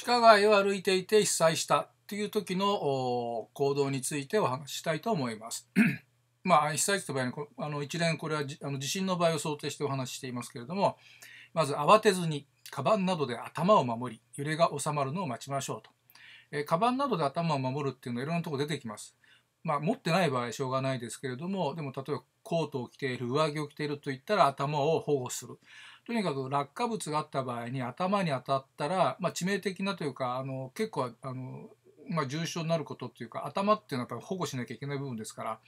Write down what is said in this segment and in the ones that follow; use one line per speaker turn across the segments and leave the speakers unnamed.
地下街を歩いていて被災したっていう時の行動についてお話したいと思います。まあ、被災地の場合にあの一連これはあの地震の場合を想定してお話ししていますけれどもまず慌てずにカバンなどで頭を守り揺れが収まるのを待ちましょうと。えカバンなどで頭を守るっていうのはいろんなとこ出てきます。まあ、持ってない場合しょうがないですけれどもでも例えばコートを着ている上着を着ているといったら頭を保護するとにかく落下物があった場合に頭に当たったら、まあ、致命的なというかあの結構あの、まあ、重症になることっていうか頭っていうのは保護しなきゃいけない部分ですから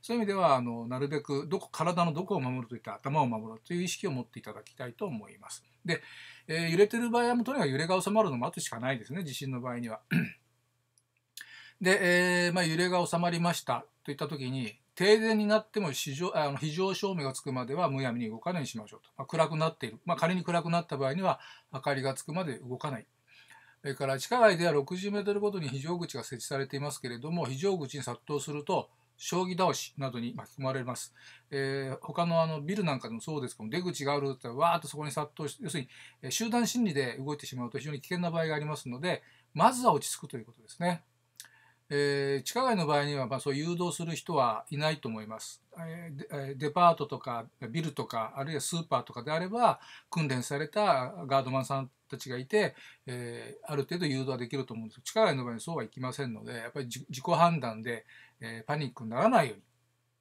そういう意味ではあのなるべくどこ体のどこを守るといった頭を守るという意識を持っていただきたいと思います。で、えー、揺れてる場合はもうとにかく揺れが収まるのを待つしかないですね地震の場合には。で、えー、まあ、揺れが収まりましたといった時に停電になっても非常あの非常照明がつくまではむやみに動かないようにしましょうと、まあ、暗くなっている、まあ、仮に暗くなった場合には明かりがつくまで動かないそれから地下街では 60m ごとに非常口が設置されていますけれども非常口に殺到すると将棋倒しなどに巻き込まれます、えー、他のあのビルなんかでもそうですけども出口があるだったらわーっとそこに殺到して要するに集団心理で動いてしまうと非常に危険な場合がありますのでまずは落ち着くということですね。えー、地下街の場合には、まあ、そう誘導する人はいないと思います、えー、デパートとかビルとかあるいはスーパーとかであれば訓練されたガードマンさんたちがいて、えー、ある程度誘導はできると思うんです地下街の場合にそうはいきませんのでやっぱり自己判断で、えパニックにならないように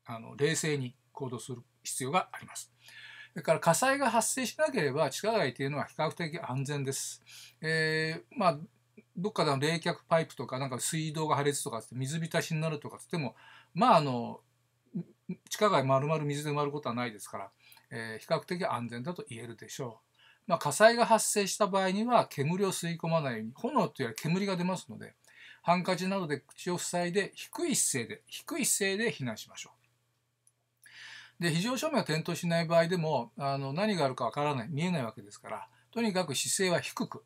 あの冷静に行動する必要があります。それから火災が発生しなければ地下街というのは比較的安全です。えー、まあどっかで冷却パイプとかなんか水道が破裂とかって水浸しになるとかつってもまああの地下街丸々水で埋まることはないですから、えー、比較的安全だと言えるでしょう、まあ、火災が発生した場合には煙を吸い込まないように炎というより煙が出ますのでハンカチなどで口を塞いで低い姿勢で低い姿勢で避難しましょうで非常照明が点灯しない場合でもあの何があるかわからない見えないわけですからとにかく姿勢は低く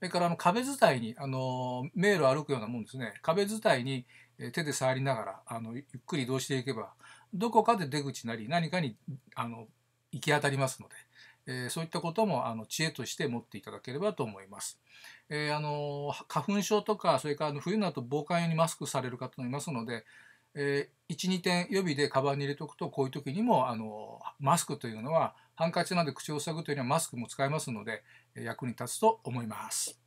それからあの壁伝いにあの迷路を歩くようなもんですね壁伝いに手で触りながらあのゆっくり移動していけばどこかで出口なり何かにあの行き当たりますので。えそういったこともあの知恵として持っていただければと思います。えー、あの花粉症とかそれからあの冬になると防寒用にマスクされる方もいますのでえー、12点予備でカバンに入れておくとこういう時にもあのマスクというのはハンカチなどで口を塞ぐというのはマスクも使えますので役に立つと思います。